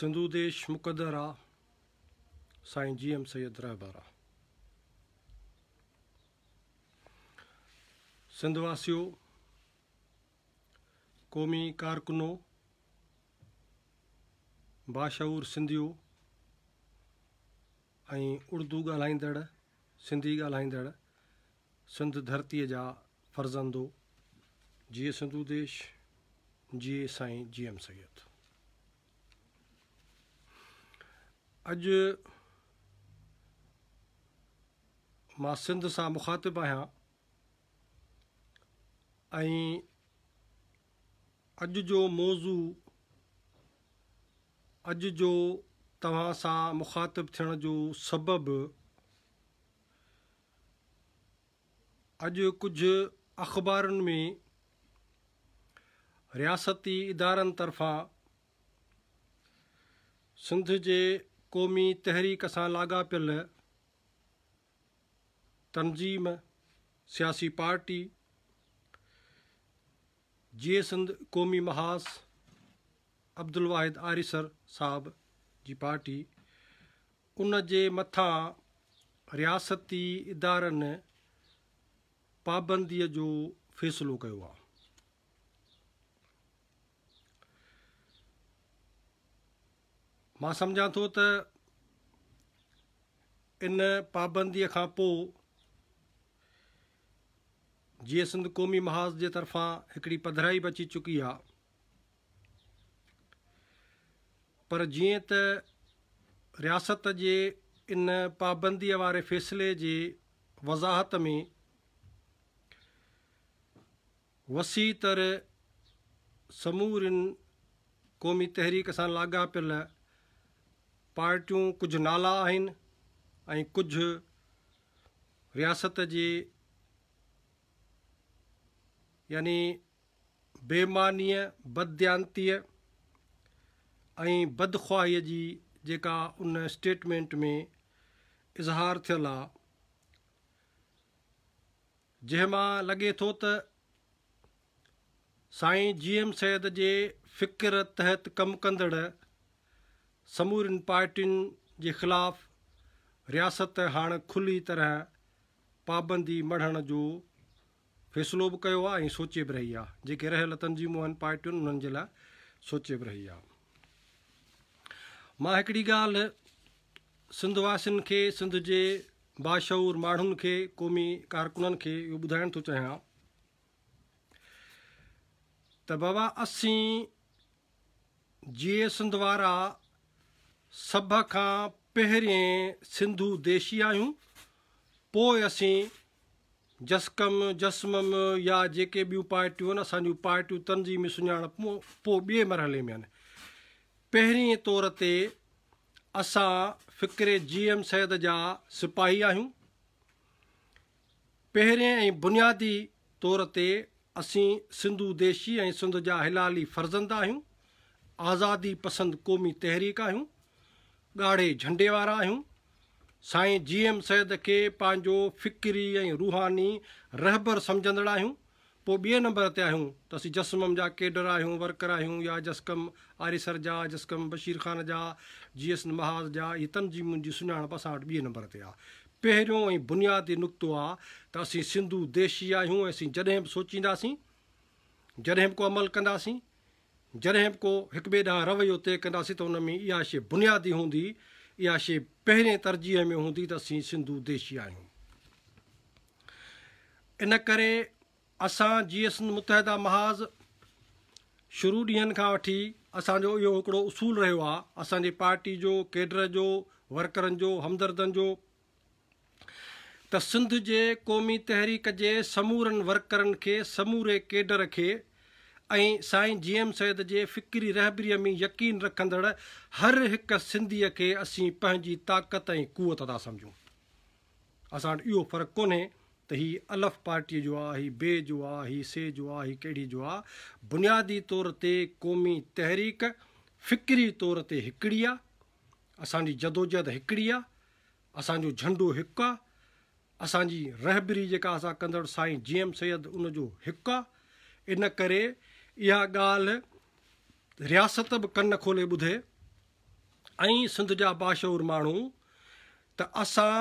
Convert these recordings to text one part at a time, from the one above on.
सिंधु देश मुक़दर आहे साईं जी एम सैद रहबारु आहे सिंध वासियो क़ौमी कारकुनो बाशाहूर सिंधियो ऐं उर्दू ॻाल्हाईंदड़ सिंधी ॻाल्हाईंदड़ सिंध धरतीअ जा फर्ज़ंदो जीअं सिंधु देश जीअं साईं जी एम सैद अॼु मां सिंध सां मुखातिबु आहियां ऐं अॼु जो मौज़ू अॼु जो तव्हां सां मुखातिबु थियण जो सबबु अॼु कुझु अख़बारुनि में रियासती इदारनि तर्फ़ां सिंध जे क़ौमी तहरीक सां लाॻापियल तंजीम सियासी पार्टी जे सिंध क़ौमी महास अब्दुल वाहिद आरिसर साहब जी पार्टी उन जे मथां रियासती इदारनि पाबंदीअ जो फ़ैसिलो कयो आहे मां सम्झा थो त इन पाबंदीअ खां पोइ जीअं सिंध क़ौमी महाज़ जे तरफ़ां हिकिड़ी पधराई बि अची चुकी आहे पर जीअं त रियासत जे इन पाबंदीअ वारे फ़ैसिले जे वज़ाहत में वसीतर समूरनि क़ौमी तहरीक सां लाॻापियल पार्टियूं कुझु नाला आहिनि ऐं कुझु रियासत जे यानी बेमानीअ बदयांतीअ ऐं बदख़्वाहीअ जी जेका उन स्टेटमेंट में इज़हार थियल आहे जंहिं मां लॻे थो त साईं जी एम सैद जे फ़िक्र तहत कमु कंदड़ समूरनि पार्टियुनि के खिलाफ रियासत हाँ खुली तरह पाबंदी मढ़ण जो फैसलो भी कयो सोचे भी रही आहे जेके रहियल तंजीमूं आहिनि पार्टियुनि उन्हनि सोचे भी रही है मां हिकिड़ी ॻाल्हि सिंधवासियुनि सिंध के बाशूर माण्हुनि के क़ौमी कारकुन के इहो ॿुधाइण थो चाहियां त बाबा असीं जीअं सिंध सभ खां पहिरें सिंधु देशी आहियूं पो असीं जसकम जसमम या जेके ॿियूं पार्टियूं आहिनि असां जूं पार्टियूं तनज़ीम सुञाणप पोइ ॿिए मरहले में आहिनि पहिरीं तौर ते असां फ़िक्रे जी एम सैद जा सिपाही आहियूं पहिरें ऐं बुनियादी तौर ते असीं सिंधु देशी ऐं सिंध जा हिलाली फ़र्ज़ंद आहियूं आज़ादी पसंदि क़ौमी तहरीक आहियूं ॻाढ़े झंडे वारा आहियूं साईं जी एम सैद खे पंहिंजो फ़िक्री ऐं रूहानी रहबर सम्झंदड़ु आहियूं पोइ ॿिए नंबर ते आहियूं त असीं जसमम जा केडर आहियूं वर्कर आहियूं या जसकम आरिसर जा जसकम बशीर ख़ान जा जी एस महाज़ जा इहे तनज़ीमुनि जी सुञाणप असां वटि ॿिए नंबर ते आहे पहिरियों ऐं बुनियादी नुक़्तो आहे त असीं सिंधु देशी आहियूं ऐं असीं जॾहिं बि सोचींदासीं जॾहिं को अमल कंदासीं जॾहिं बि को हिक ॿिए ॾांहुं रवैयो जो तय कंदासीं त हुन में इहा शइ बुनियादी हूंदी इहा शइ पहिरें तरजीह में हूंदी त असीं सिंधू देशी आहियूं इन करे असां जीअं सिंध मुतहदा महाज़ शुरू ॾींहंनि खां वठी असांजो इहो हिकिड़ो उसूल रहियो आहे असांजी पार्टी जो केडर जो वर्करनि जो हमदर्दनि जो त सिंध जे क़ौमी तहरीक जे समूरनि वर्करनि खे समूरे केडर खे ऐं साईं जीएम सैद जे फिक्री रहबरीअ में यकीन रखंदड़ हर हिकु सिंधीअ खे असीं पंहिंजी ताक़त ऐं कुवत था सम्झूं असां वटि इहो फ़र्क़ु कोन्हे त हीअ अलफ़ पार्टीअ जो आहे हीअ ॿिए जो आहे हीअ से जो आहे हीअ कहिड़ी जो आहे बुनियादी तौर ते क़ौमी तहरीक फिक्री तौर ते हिकिड़ी आहे असांजी जदोजहद हिकिड़ी आहे असांजो झंडो हिकु आहे असांजी रहबरी जेका असां कंदड़ साईं जी एम सैद उन जो हिकु आहे इन करे इहा ॻाल्हि रियासत बि कन खोले ॿुधे ऐं सिंध जा बाशूर माण्हू त असां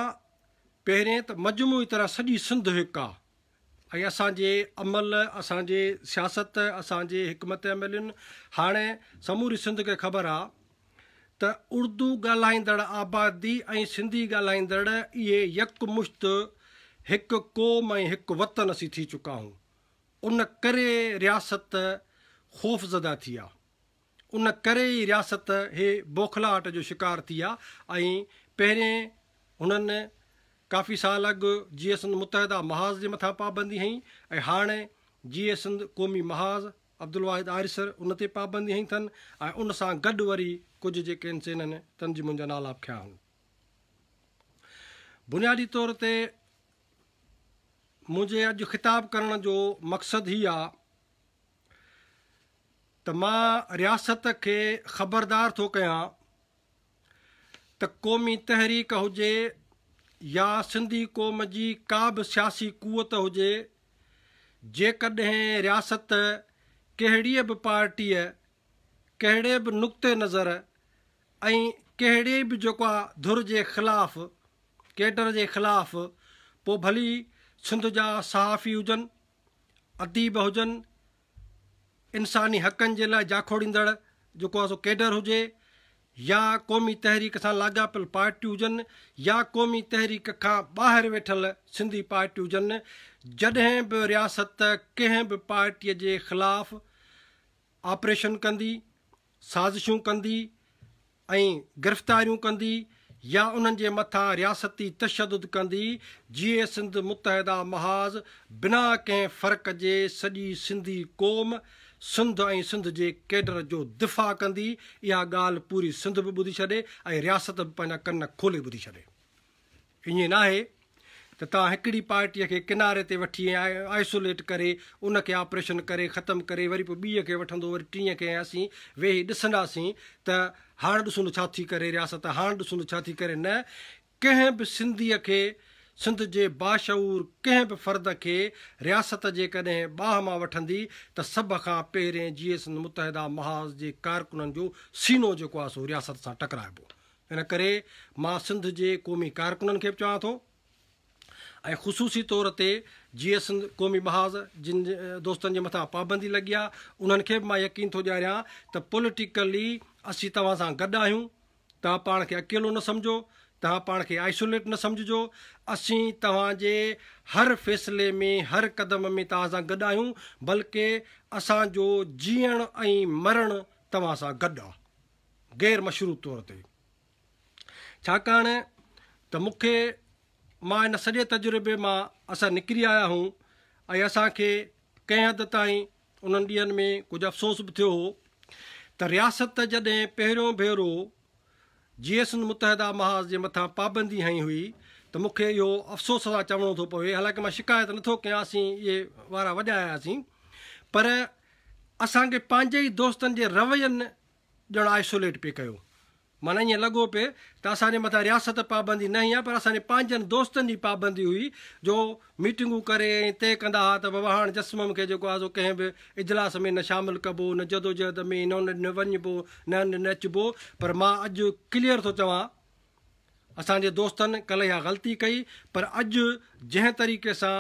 पहिरें त मजमूई तरह सॼी सिंध हिकु आहे ऐं असांजे अमल असांजे सियासत असांजे हिक मत अमलियुनि हाणे समूरी सिंध खे ख़बर आहे त उर्दू ॻाल्हाईंदड़ आबादी ऐं सिंधी ॻाल्हाईंदड़ इहे यकमुश्त हिकु क़ौम ऐं हिकु वतन असीं थी चुका आहियूं उन करे रियासत ख़ौफ़ज़दा थी आहे उन करे ई रियासत हे ॿोखलाहट जो शिकारु थी आहे ऐं पहिरें हुननि काफ़ी साल अॻु जीए सिंध मुतहदा महाज़ जे मथां पाबंदी आईं ऐं हाणे जीए सिंध क़ौमी महाज़ अब्दुल वाहिद आरिसर उन ते पाबंदी हई अथनि ऐं उन सां गॾु वरी कुझु जेके आहिनि से हिननि तंजीमुनि जा नाला बि खया खनि बुनियादी तौर ते मुंहिंजे अॼु ख़िताबु करण जो मक़सदु ई आहे त मां रियासत खे ख़बरदार थो कयां त क़ौमी तहरीक हुजे या सिंधी क़ौम जी का बि सियासी कुवत हुजे जेकॾहिं रियासत कहिड़ीअ बि पार्टीअ कहिड़े बि नुक़्ते नज़र ऐं कहिड़े बि जेको आहे धुर जे ख़िलाफ़ केडर जे ख़िलाफ़ु पोइ भली सिंध जा सहाफ़ी हुजनि अदीब हुजनि इंसानी हक़नि जे लाइ जाखोड़ींदड़ जेको आहे सो केडर हुजे या क़ौमी तहरीक सां लाॻापियल पार्टियूं हुजनि या क़ौमी तहरीक खां ॿाहिरि वेठल सिंधी पार्टियूं हुजनि जॾहिं बि रियासत कंहिं बि पार्टीअ जे ख़िलाफ़ ऑपरेशन कंदी साज़िशूं कंदी ऐं गिरफ़्तारियूं कंदी या उन्हनि जे मथां रियासती तशदु कंदी जीअं सिंध मुतहदा महाज़ बिना कंहिं फ़र्क़ जे सॼी सिंधी क़ौम सिंध ऐं सिंध जे कैडर जो दिफ़ा कंदी इहा ॻाल्हि पूरी सिंध बि ॿुधी छॾे ऐं रियासत बि पंहिंजा कन खोले ॿुधी छॾे ईअं न आहे त तव्हां हिकिड़ी पार्टीअ खे किनारे ते वठी आइसोलेट करे उनखे ऑपरेशन करे ख़तमु करे वरी पोइ ॿीअ खे वठंदो वरी टीह खे असीं वेही ॾिसंदासीं त हाणे ॾिसूं त छा थी करे रियासत हाणे ॾिसूं त छा थी करे न कंहिं बि सिंधीअ खे सिंध जे बाशूर कंहिं बि फ़र्द खे रियासत जे कॾहिं बाह मां वठंदी त सभ खां पहिरें जीए सिंध मुतहदा महाज़ जे कारकुननि जो सीनो जेको आहे सो रियासत सां टकराइबो इन करे मां सिंध जे क़ौमी कारकुननि खे बि चवां थो ऐं ख़ुशूसी तौर ते जीए सिंध क़ौमी महाज़ जिन दोस्तनि जे मथां पाबंदी लॻी आहे उन्हनि खे बि मां यकीन थो ॾियारियां त पोलिटिकली असीं तव्हां सां गॾु आहियूं तव्हां पाण खे अकेलो न सम्झो तव्हां पाण खे आइसोलेट न सम्झिजो असीं तव्हांजे हर फ़ैसिले में हर क़दम में तव्हां सां गॾु आहियूं बल्कि असांजो जीअण ऐं मरण तव्हां सां गॾु आहे गैर मशरू तौर ते छाकाणि त मूंखे मां हिन सॼे तजुर्बे मां असां निकिरी आया आहियूं ऐं असांखे कंहिं हद ताईं उन्हनि ॾींहनि में कुझु अफ़सोस बि थियो हो त रियासत जॾहिं पहिरियों भेरो जीएसन मुतहदा महाज़ जे मथां पाबंदी हई हुई त मूंखे इहो अफ़सोस सां चवणो थो पए हालांकि मां शिकायत नथो कयां असीं इहे वारा वॼा आहियासीं पर असांखे पंहिंजे ई दोस्तनि जे रवयनि ॼणा आइसोलेट पियो कयो माना ईअं लॻो पिए त असांजे मथां रियासत पाबंदी न ई आहे पर असांजे पंहिंजनि दोस्तनि जी पाबंदी हुई जो मीटिंगूं करे ऐं तइ कंदा हुआ त बाबा हाणे जस्मम खे जेको आहे कंहिं बि इजलास में न शामिलु कबो न जदोजहद में न हुन न वञिबो न न अचिबो पर मां अॼु क्लिअर थो चवां असांजे दोस्तनि कल्ह इहा ग़लती कई पर अॼु जंहिं तरीक़े सां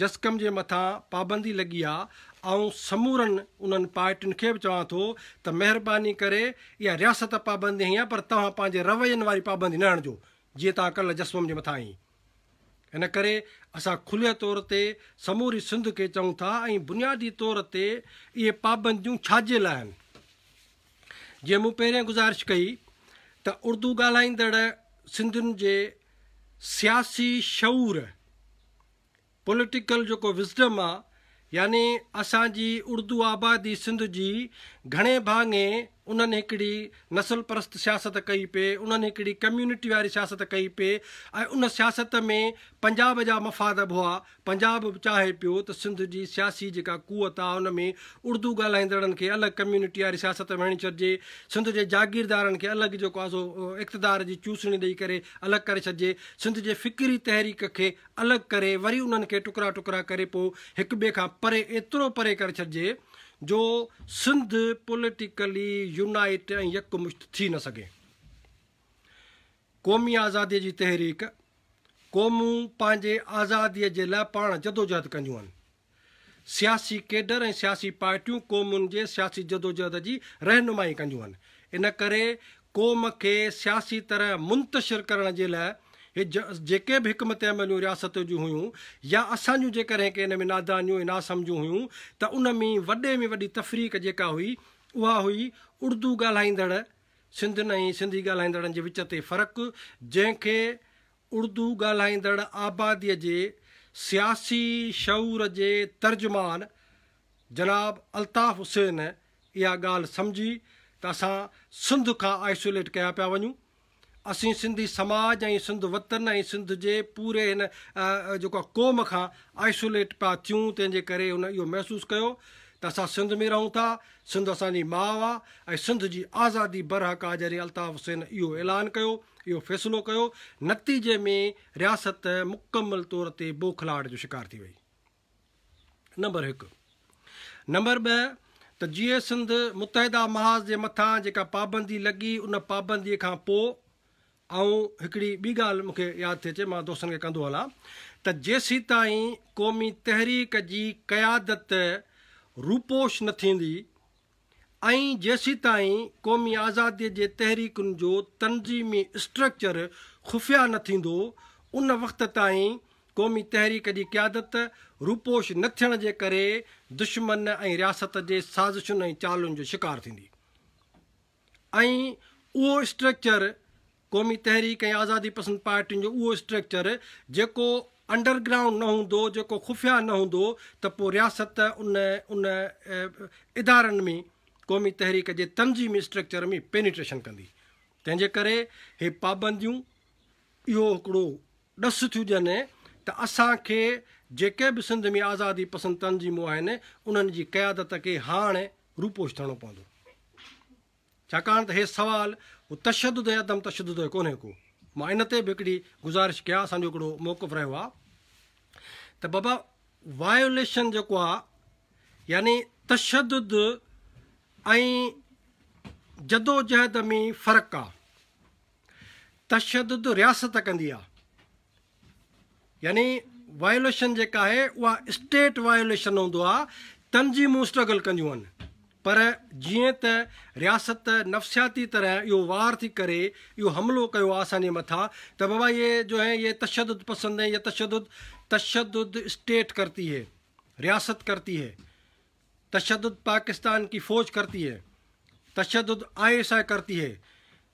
जस्कम जे मथां पाबंदी लॻी आहे ऐं समूरनि उन्हनि पार्टियुनि खे बि चवां थो त महिरबानी करे इहा रियासत पाबंदी हीअं पर तव्हां पंहिंजे रवैयनि वारी पाबंदी न हणिजो जीअं तव्हां कल्ह जस्म जे मथां आई हिन करे असां खुले तौर ते समूरी सिंध खे चऊं था ऐं बुनियादी तौर ते इहे पाबंदियूं छाजे लाइ आहिनि जीअं मूं पहिरियों गुज़ारिश कई त उर्दू ॻाल्हाईंदड़ सिंधियुनि जे सियासी शऊर पॉलिटिकल जेको विज़डम आहे यानी असांजी उर्दू आबादी सिंध जी घणे भाङे उन्हनि हिकिड़ी नसल परस्त सियासत कई पिए उन्हनि हिकिड़ी कम्यूनिटी वारी सियासत कई पिए ऐं उन सियासत में पंजाब जा मफ़ाद बि हुआ पंजाब बि चाहे पियो त सिंध जी सियासी जेका कुवत आहे उन में उर्दू ॻाल्हाईंदड़नि खे अलॻि कम्यूनिटी वारी सियासत में हणी छॾिजे सिंध जे जागीरदारनि खे अलॻि जेको आहे सो इक़्तदार जी चूसणी ॾेई करे अलॻि करे छॾिजे सिंध जे फ़िक्री तहरीक खे अलॻि करे वरी उन्हनि खे टुकड़ा टुकड़ा करे पोइ हिक ॿिए खां परे एतिरो परे करे छॾिजे जो सिंध पॉलिटिकली यूनाइट ऐं यकमुश्त थी न सघे क़ौमी आज़ादीअ जी तहरीक क़ौमूं पंहिंजे आज़ादीअ जे लाइ पाण जदोजहद कंदियूं आहिनि सियासी केडर ऐं सियासी पार्टियूं क़ौमुनि जे सियासी जदोजहद जी रहनुमाई कंदियूं आहिनि इन करे क़ौम खे सियासी तरह मुंतशिर करण जे लाइ हे ज जेके बि हिकमत अमलियूं रियासत जूं हुयूं या असां जूं जेकर कंहिं हिन में नादानियूं ऐं नासमझूं हुयूं त उन में वॾे में वॾी तफ़रीक़ जेका हुई उहा हुई उर्दू ॻाल्हाईंदड़ सिंधियुनि ऐं सिंधी ॻाल्हाईंदड़नि जे विच ते फ़र्कु जंहिंखे उर्दू ॻाल्हाईंदड़ आबादीअ जे सियासी शौर जे तर्जुमान जनाब अल्ताफ़ हुसैन इहा ॻाल्हि सम्झी त असां सिंध खां आइसोलेट कया पिया वञूं असीं सिंधी समाज ऐं सिंध वतन ऐं सिंध जे पूरे हिन जेको क़ौम खां आइसोलेट पिया थियूं तंहिंजे करे हुन इहो महिसूसु कयो त असां सिंध में रहूं था सिंध असांजी माउ आहे ऐं सिंध जी आज़ादी बरहक आहे जॾहिं अल्ताफ़ हुसैन इहो ऐलान कयो इहो फ़ैसिलो कयो नतीजे में रियासत मुकमल तौर ते ॿोखलाट जो शिकार थी वई नंबर हिकु नंबर ॿ त जीअं सिंध मुतहदा महाज़ जे मथां जेका पाबंदी लॻी उन पाबंदीअ खां पोइ ऐं हिकिड़ी ॿी ॻाल्हि मूंखे यादि थी अचे मां दोस्तनि खे कंदो हलां त जेसीं ताईं क़ौमी तहरीक जी क़यादत रूपोश न थींदी ऐं जेसीं ताईं क़ौमी आज़ादीअ जे तहरीकुनि जो तनज़ीमी स्ट्रक्चर ख़ुफ़िया न थींदो उन वक़्त ताईं क़ौमी तहरीक जी क़यादत रूपोश न थियण जे करे दुश्मन ऐं रियासत जे साज़िशुनि ऐं चालुनि जो शिकारु थींदी ऐं उहो स्ट्रक्चर क़ौमी तहरीक ऐं आज़ादी पसंदि पार्टियुनि जो उहो स्ट्रक्चर जेको अंडरग्राउंड न हूंदो जेको ख़ुफ़िया न हूंदो त पोइ रियासत उन उन इदारनि में क़ौमी तहरीक जे तंज़ीमी स्ट्रक्चर में पेनिट्रेशन कंदी तंहिंजे करे इहे पाबंदियूं इहो हिकिड़ो ॾसु थियूं ॾियनि त असांखे जेके बि सिंध में आज़ादी पसंदि तंज़ीमूं आहिनि उन्हनि जी क़यादत खे हाणे रूपोश थियणो पवंदो छाकाणि त इहे सुवालु उहो तशद तशुदु कोन्हे को मां इन ते बि हिकिड़ी गुज़ारिश कयां असांजो हिकिड़ो मौक़ु रहियो आहे त बाबा वायोलेशन जेको आहे यानी तशदु ऐं जदोजहद में फ़र्क़ु आहे तशद रियासत कंदी आहे यानी वायोलेशन जेका आहे उहा स्टेट वायोलेशन हूंदो आहे स्ट्रगल कंदियूं आहिनि पर जी त रियासत नफ़्सियाती तरह यो वार थी करे यो हमलो कयो असान मथा तो बबा ये जो है ये तशद पसंद है ये तशद तशद स्टेट करती है रियासत करती है तशद पाकिस्तान की फ़ौज करती है तशद आई करती है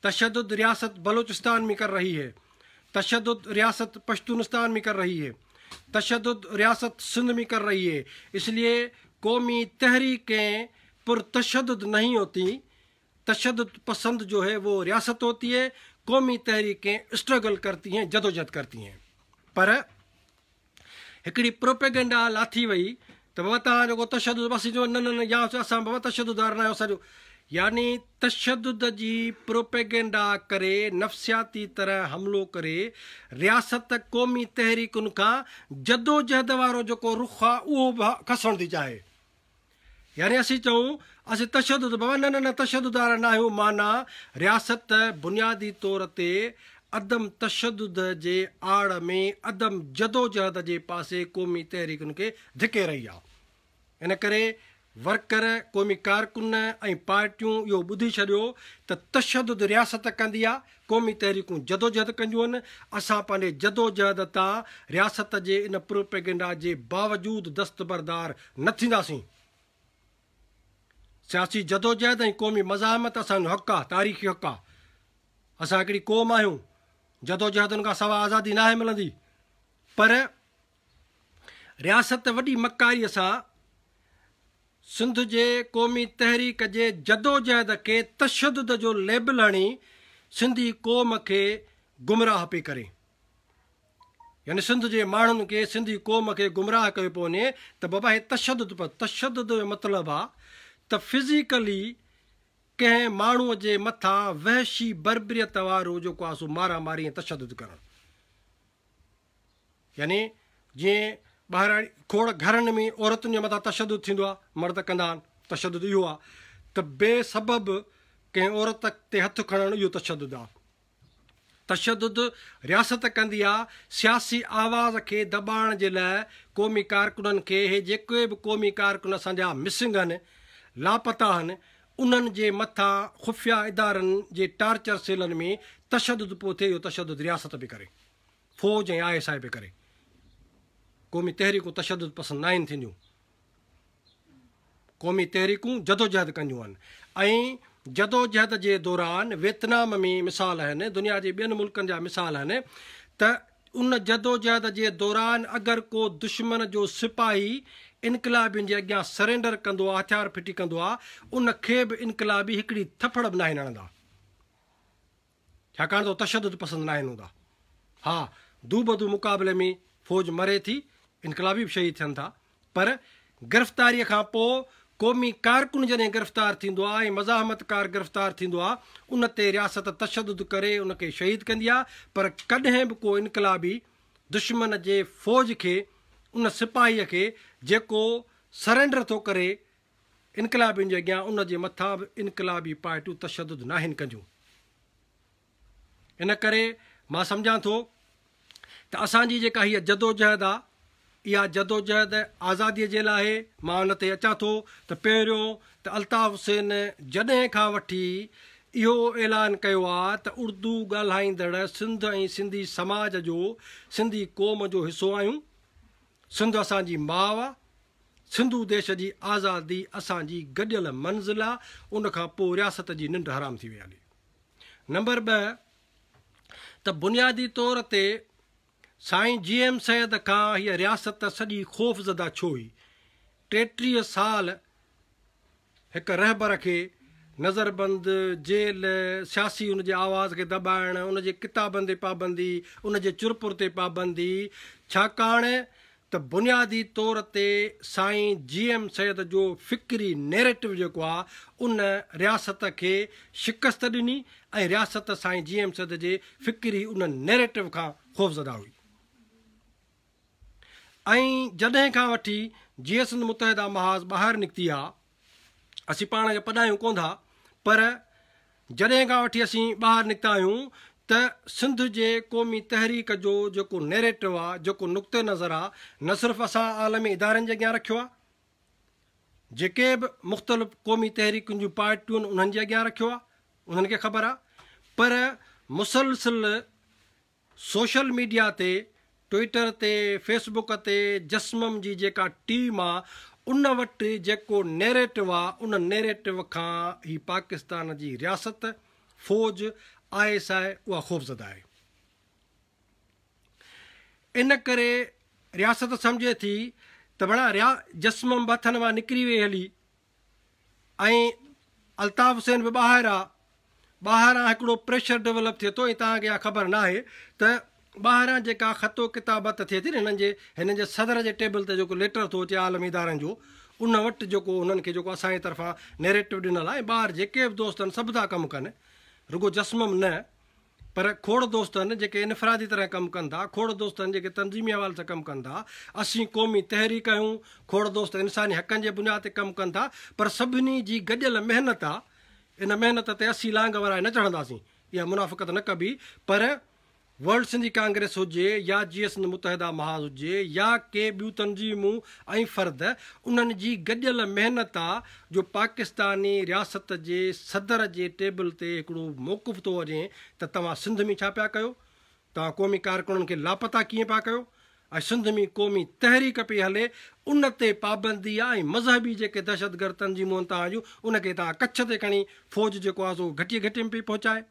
तशद रियासत बलूचिस्तान में कर रही है तशद रियासत पश्तूनस्तान में कर रही है तशद रियासत सिंध में कर रही है इसलिए कौमी तहरीकें पुरतशद नहीं होती तशद पसंद जो है वो रियासत होती है कौमी तहरीकें स्ट्रगल करती हैं जदोजद करती हैं पर हिकिड़ी प्रोपेगेंडा लाथी वही तो बाबा तक तशद बसि जो न न न या बाबा तशददार न आहियूं यानी तशद जी प्रोपेगेंडा करे नफ़्सियाती तरह हमलो करे रियासत क़ौमी तहरीकुनि का जदोजहद वारो जेको रुख आहे उहो खसण थी चाहे यानि असीं चऊं असीं तशदु बाबा न न न तशदु न आहियूं माना रियासत बुनियादी तौर ते अदम तशदु जे आड़ में अदम जदोजहद जे पासे क़ौमी तहरीकुनि खे धिके रही आहे इन करे वर्कर क़ौमी कारकुन ऐं पार्टियूं इहो ॿुधी छॾियो त तशदु रियासत कंदी आहे क़ौमी तहरीकूं जदोजहद कंदियूं आहिनि असां पंहिंजे जदोजहद तां रियासत जे इन प्रोपेगेंडा जे बावजूदि दस्तबरदार न थींदासीं सियासी जदोजहद ऐं क़ौमी मज़ाहमत असांजो हक़ु आहे तारीख़ी हक़ु आहे असां हिकिड़ी क़ौम आहियूं जदोजहदनि खां सवाइ आज़ादी नाहे मिलंदी पर रियासत वॾी मकारीअ सां सिंध जे क़ौमी तहरीक जे जदोजहद खे तशदु जो लेबल हणी सिंधी क़ौम खे गुमराह पई करे यानी सिंध जे माण्हुनि खे सिंधी क़ौम खे गुमराह कयो पियो वञे त बाबा हे तशदु तशदु जो मतिलबु आहे त फिज़िकली कंहिं माण्हूअ जे मथां वहशी बर्बरियत वारो जेको आहे सो मारामारी तशदु करणु यानी जीअं ॿाहिरां खोड़ घरनि में औरतुनि जे मथां थींदो आहे मर्द कंदा आहिनि तशदु इहो आहे त कंहिं औरत ते हथु खणणु इहो तशदु आहे रियासत कंदी आहे सियासी आवाज़ खे दॿाइण जे लाइ क़ौमी कारकुननि खे इहे जेके बि क़ौमी कारकुन असांजा मिसिंग लापता आहिनि उन्हनि जे ख़ुफ़िया इदारनि जे टार्चर सेलनि में तशद पियो थे तशद तशदद रियासत पई करे फ़ौज ए आई एस आई भी करें क़ौमी तहरीकूं तशद पसंद न आहिनि क़ौमी तहरीकू जदोजहद कंदियूं जदोजहद के दौरान वियतनाम में मिसाल आहिनि दुनिया के बेन मुल्क जा मिसाल आहिनि त उन जदोजहद के दौरान अगर को दुश्मन जो सिपाही इनकलाबियुनि जे अॻियां सरेंडर कंदो आहे हथियार फिटी कंदो आहे उनखे बि इनकलाबी हिकिड़ी थफड़ बि न आहिनि हणंदा छाकाणि त तशदु पसंदि न आहिनि हूंदा हा दू बधू मुक़ाबले में फ़ौज मरे थी इनकलाबी बि शहीद थियनि था पर गिरफ़्तारीअ खां पोइ क़ौमी कारकुन जॾहिं गिरफ़्तार थींदो आहे ऐं मज़ाहमतकार गिरफ़्तार थींदो आहे उन ते रियासत तशदु करे उन खे शहीद कंदी आहे पर कॾहिं बि को इनकलाबी दुश्मन जे फ़ौज खे उन सिपाहीअ खे जेको सरेंडर थो करे इनकलाबियुनि जे अॻियां उन जे मथां बि इनकलाबी पार्टियूं तशददु न आहिनि कजूं इन करे मां सम्झां थो त असांजी जेका हीअ जदोजहद आहे इहा जदोजहद आज़ादीअ जे लाइ मां हुन ते अचां थो त पहिरियों त अल्ताफ़ हुसैन जॾहिं खां वठी इहो ऐलान कयो आहे त उर्दू ॻाल्हाईंदड़ सिंध ऐं सिंधी समाज जो सिंधी क़ौम जो हिसो आहियूं सिंध असांजी माउ आहे सिंधू देश जी आज़ादी असांजी गॾियल मंज़िल आहे उनखां पोइ रियासत जी निंड हराम थी वई हली नंबर ॿ त बुनियादी तौर ते साईं जी एम सैद खां हीअ रियासत सॼी ख़ौफ़ज़दा छो हुई टेटीह साल हिकु रहबर खे नज़रबंदि जेल सियासी उन आवाज़ खे दॿाइणु उनजे किताबनि ते पाबंदी उनजे चुरपुर ते पाबंदी छाकाणि त बुनियादी तौर ते साईं जी एम सैद जो फ़िक्री नैरेटिव जेको आहे उन रियासत खे शिकस्त ॾिनी ऐं रियासत साईं जी एम सैद जे फ़िक्री उन नैरेटिव खां ख़ौफ़ज़दा हुई ऐं जॾहिं खां वठी जीए सिंध मुतहदा महाज़ ॿाहिरि निकिती आहे असीं पाण खे पढ़ायूं कोन था पर जॾहिं खां वठी असीं ॿाहिरि निकिता आहियूं त सिंध जे क़ौमी तहरीक जो जेको नेरेटिव आहे जेको नुक़्ते नज़र आहे न सिर्फ़ु असां आलमी इदारनि जे अॻियां रखियो आहे जेके बि मुख़्तलिफ़ क़ौमी तहरीकुनि जूं पार्टियूं आहिनि उन्हनि जे अॻियां रखियो आहे उन्हनि खे ख़बर आहे पर मुसलसिल सोशल मीडिया ते ट्विटर ते फेसबुक ते जस्मम जी जेका टीम आहे उन वटि जेको नेरेटिव आहे उन नेरेटिव खां ई पाकिस्तान जी रियासत फ़ौज आएस आए उहा ख़ूबज़द आहे इन करे रियासत सम्झे थी त माना जस्मम बथनि मां निकिरी वई हली ऐं अल्ताफ़ हुसैन बि ॿाहिरि आहे ॿाहिरां हिकिड़ो प्रेशर डेवलप थिए थो ऐं तव्हांखे इहा ख़बर नाहे त ॿाहिरां जेका ख़तो किताबत थिए थी न हिननि जे हिननि जे सदर जे टेबल ते जेको लेटर थो अचे आलम इदारनि जो उन वटि जेको हुननि खे जेको असांजे तरफ़ां नेरेटिव ॾिनल आहे ऐं ॿाहिरि जेके बि दोस्त आहिनि सभु था कमु कनि रुगो जस्मम न पर खोड़ दोस्तनि जेके इनफ़रादी तरह कमु कनि था खोड़ दोस्तनि जेके तंजीमी हवाले सां कमु कनि था असीं क़ौमी तहरीक आहियूं खोड़ दोस्त इंसानी हक़नि जे बुनियाद ते कमु कनि था पर सभिनी जी गॾियल महिनत आहे इन महिनत ते असीं लांग वराए न चढ़ंदासीं इहा मुनाफ़िकत न कबी पर वल्ड सिंधी कांग्रेस हुजे या जी एस मुतहदा महाज़ हुजे या के ॿियूं तनज़ीमूं ऐं फ़र्दु उन्हनि जी गॾियल महिनत आहे जो पाकिस्तानी रियासत जे सदर जे टेबल ते हिकिड़ो मौक़ुफ़ थो वञे त तव्हां सिंध में छा पिया कयो तव्हां क़ौमी कारकुननि खे लापता कीअं पिया कयो ऐं सिंध में क़ौमी तहरीक पई हले उन ते पाबंदी आहे ऐं मज़हबी जेके दहशतगर्द तनज़ीमूं आहिनि तव्हां उनखे तव्हां कच्छ ते खणी फ़ौज जेको आहे सो घटि घटि में पई पहुचाए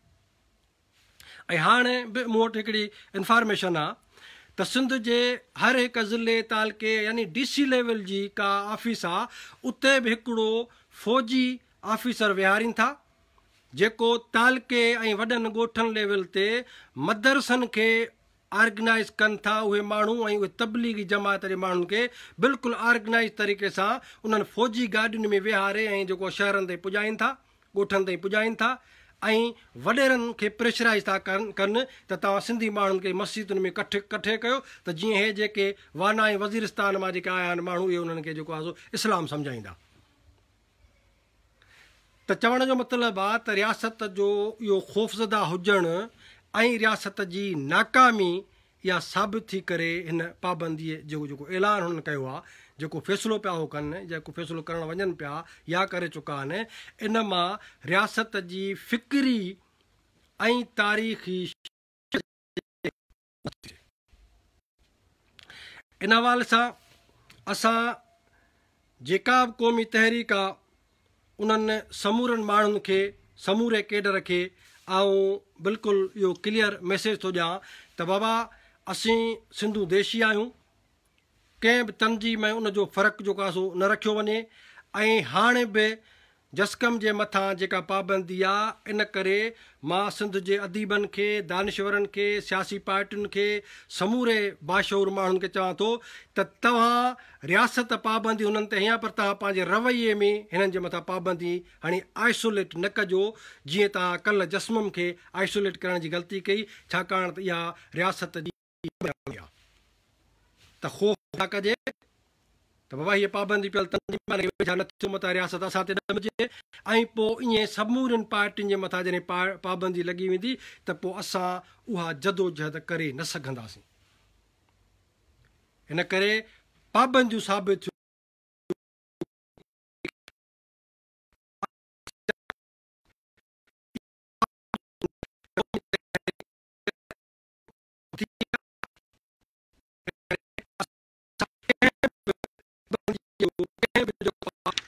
ऐं हाणे बि मूं वटि हिकिड़ी इंफॉर्मेशन आहे त सिंध जे हर हिकु ज़िले तालके यानी डी सी लेवल जी का ऑफ़िस आहे उते बि हिकिड़ो फ़ौजी ऑफिसर विहारीनि था जेको तालके ऐं वॾनि ॻोठनि लेवल ते मदरसनि खे ऑर्गनाइज़ कनि था उहे माण्हू ऐं उहे तबलीगी जमात जे माण्हुनि खे बिल्कुलु ऑर्गनाइज़ तरीक़े सां उन्हनि फ़ौजी गाॾियुनि में विहारे ऐं जेको शहरनि ते पुॼाइनि था ॻोठनि ताईं पुॼाइनि था ऐं वॾेरनि खे प्रेशराइज़ था कनि कनि त तव्हां सिंधी माण्हुनि खे मस्जिदुनि में कठे कठे कयो त जीअं हे जेके वाना ऐं वज़ीरस्तान मां जेके आया आहिनि माण्हू इहे उन्हनि खे जेको आहे सो इस्लाम सम्झाईंदा त चवण जो मतिलबु आहे त रियासत जो इहो ख़ौफ़ज़दा हुजणु ऐं रियासत जी नाकामी इहा साबित थी करे हिन पाबंदीअ जो जेको ऐलान हुननि कयो आहे जेको फ़ैसिलो पिया उहो कनि जेको फ़ैसिलो करणु वञनि पिया या करे चुका आहिनि इन मां रियासत जी फ़िक्री ऐं तारीख़ी इन हवाले सां असां जेका बि क़ौमी तहरीक आहे उन्हनि समूरनि माण्हुनि खे समूरे केडर खे ऐं बिल्कुलु इहो क्लियर मैसेज थो ॾियां त बाबा असीं सिंधू देशी आहियूं कंहिं बि तंज़ीम ऐं उनजो फ़र्क़ु जेको आहे सो न रखियो वञे ऐं हाणे बि जसकम जे मथां जेका पाबंदी आहे इन करे मां सिंध जे अदीबनि खे दानिश्वरनि खे सियासी पार्टियुनि खे समूरे बाशूर माण्हुनि खे चवां थो त तव्हां रियासत पाबंदी हुननि ते हीअं पर तव्हां पंहिंजे रवैये में हिननि जे मथां पाबंदी हाणे आइसोलेट न कजो जीअं तव्हां कल्ह जस्मम खे आइसोलेट करण जी ग़लती कई छाकाणि त इहा रियासत जी त ख़ौफ़ ऐं पोइ ईअं समूरनि पार्टियुनि जे पाबंदी लॻी वेंदी त पोइ असां उहा जदोजहद करे न सघंदासीं हिन करे पाबंदियूं साबित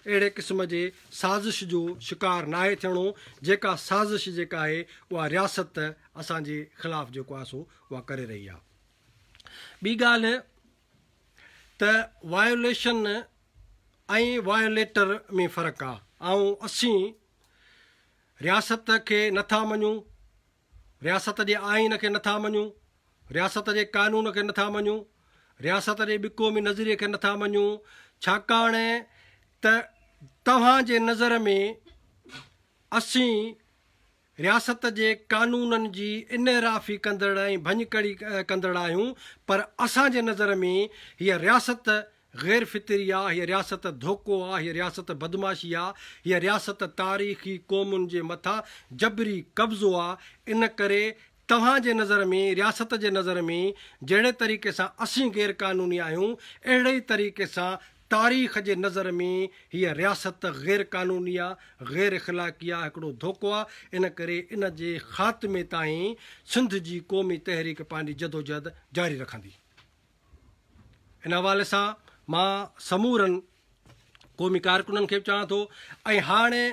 अहिड़े क़िस्म जे साज़िश जो शिकार न आहे थियणो जेका साज़िश जेका आहे उहा रियासत असांजे ख़िलाफ़ु जेको आहे सो उहा करे रही आहे ॿी ॻाल्हि त वायोलेशन ऐं वायोलेटर में फ़र्क़ु आहे ऐं असीं रियासत खे नथा मञूं रियासत जे आइन खे नथा मञूं रियासत जे क़ानून खे नथा मञूं रियासत जे ॿिको में नज़रे खे नथा मञूं छाकाणि त तव्हां जे नज़र में असीं रियासत जे कानूननि जी इनराफ़ी कंदड़ ऐं भञकड़ी कंदड़ आहियूं पर असांजे नज़र में हीअ रियासत ग़ैरफितिरी आहे हीअ रियासत धोको आहे हीअ रियासत बदमाशी आहे हीअ रियासत तारीख़ी क़ौमुनि जे मथां जबरी कब्ज़ो आहे इन करे तव्हांजे नज़र में रियासत जे नज़र में जहिड़े तरीक़े सां असीं ग़ैरकानूनी आहियूं अहिड़े ई तरीक़े सां तारीख़ जे नज़र में हीअ रियासत ग़ैरकानूनी आहे ग़ैर इख़लाक़ी आहे हिकिड़ो धोको आहे इन करे इन जे ख़ात्मे ताईं सिंध जी क़ौमी तहरीक पंहिंजी जदोजहद जारी रखंदी इन हवाले सां मां समूरनि क़ौमी कारकुननि खे बि चवां थो ऐं हाणे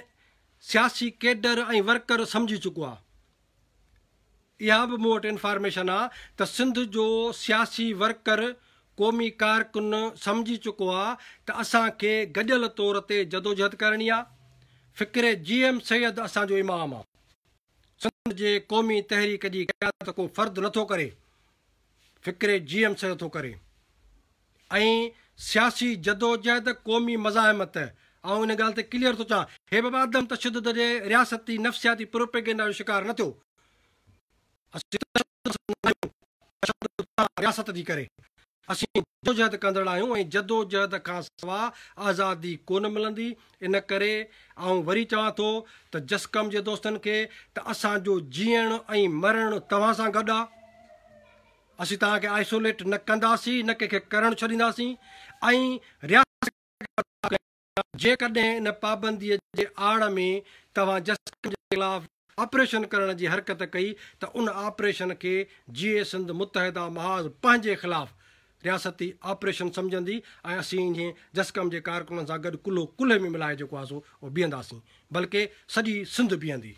सियासी केडर ऐं वर्कर सम्झी चुको आहे इहा बि मूं वटि इंफॉर्मेशन आहे त सिंध जो सियासी वर्कर क़ौमी कारकुन सम्झी चुको आहे त असांखे गॾियल तौर ते जदोजहद करणी आहे फिक्रे एम सैद असांजो इमाम आहे सिंध जे क़ौमी तहरीक जी कयादत को फ़र्दु नथो करे फिक्रे जी एम सैद थो करे ऐं सियासी जदोजहद क़ौमी मज़ाहमत ऐं इन ॻाल्हि ते क्लीअर थो चाहियां हे बाबा आदम तशद जे रियासती नफ़्सियाती प्रोपेगेन जो शिकार न थियो असीं जदोजहद कंदड़ आहियूं ऐं जदोजहद खां सवाइ आज़ादी कोन मिलंदी इन करे ऐं वरी चवां थो त जसकम जे दोस्तनि खे त असांजो जीअण ऐं मरण तव्हां सां गॾु आहे असीं तव्हांखे आइसोलेट न कंदासीं न कंहिंखे करणु छॾींदासीं ऐं रियासत जेकॾहिं इन पाबंदीअ जे आड़ में तव्हां जसकम जे ख़िलाफ़ु ऑपरेशन करण जी हरकत कई त उन ऑपरेशन खे जीए सिंध मुतहदा महाज़ पंहिंजे ख़िलाफ़ु रियासती ऑपरेशन सम्झंदी ऐं असीं जसकम जे कारकुननि सां गॾु कुल्हो कुल्हे में मिलाए जेको आहे सो उहो बीहंदासीं बल्कि सॼी सिंध बीहंदी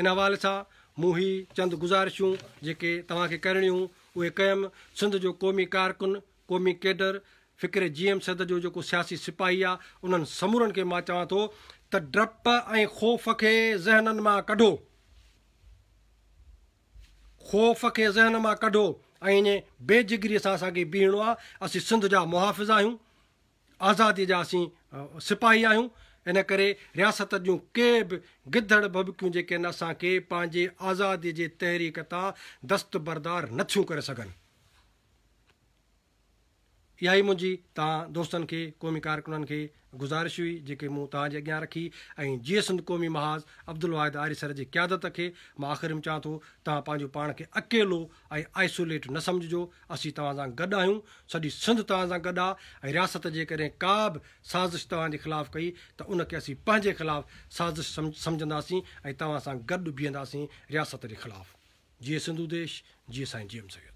इन हवाले सां मूं ई चंद गुज़ारिशूं जेके तव्हांखे करणियूं उहे कयमि सिंध जो क़ौमी कारकुन क़ौमी केडर फ़िक्रे जी एम सद जो जेको सियासी सिपाही आहे उन्हनि समूरनि खे मां चवां थो त डप ऐं ख़ौफ़ ख़ौफ़ खे खे ज़हननि मां कढो ज़हन मां कढो ऐं इन बेजिगरीअ सां असांखे बीहणो आहे असीं सिंध जा मुहाफ़िज़ आहियूं आज़ादीअ जा असीं सिपाही आहियूं इन करे रियासत जूं के बि गिदड़ भबकियूं जेके आहिनि असांखे पंहिंजे आज़ादीअ जे तहरीक तां दस्तबरदार नथियूं करे सघनि इहा ई मुंहिंजी तव्हां दोस्तनि खे क़ौमी कारकुननि खे गुज़ारिश हुई जेके मूं तव्हांजे अॻियां रखी ऐं जीअं सिंध क़ौमी महाज़ अब्दुल वाहिद आरी सर जी क़यादत खे मां आख़िरि में चवां थो तव्हां पंहिंजो पाण खे अकेलो ऐं आइसोलेट न सम्झिजो असीं तव्हां सां गॾु आहियूं सॼी सिंध तव्हां सां गॾु आहे ऐं रियासत जे कॾहिं का बि साज़िश तव्हांजे ख़िलाफ़ु कई त उनखे असीं पंहिंजे ख़िलाफ़ु साज़िश सम सम्झंदासीं ऐं तव्हां सां गॾु बीहंदासीं रियासत जे ख़िलाफ़ु जीअं सिंधू देश जीअं साईं जीअं सघे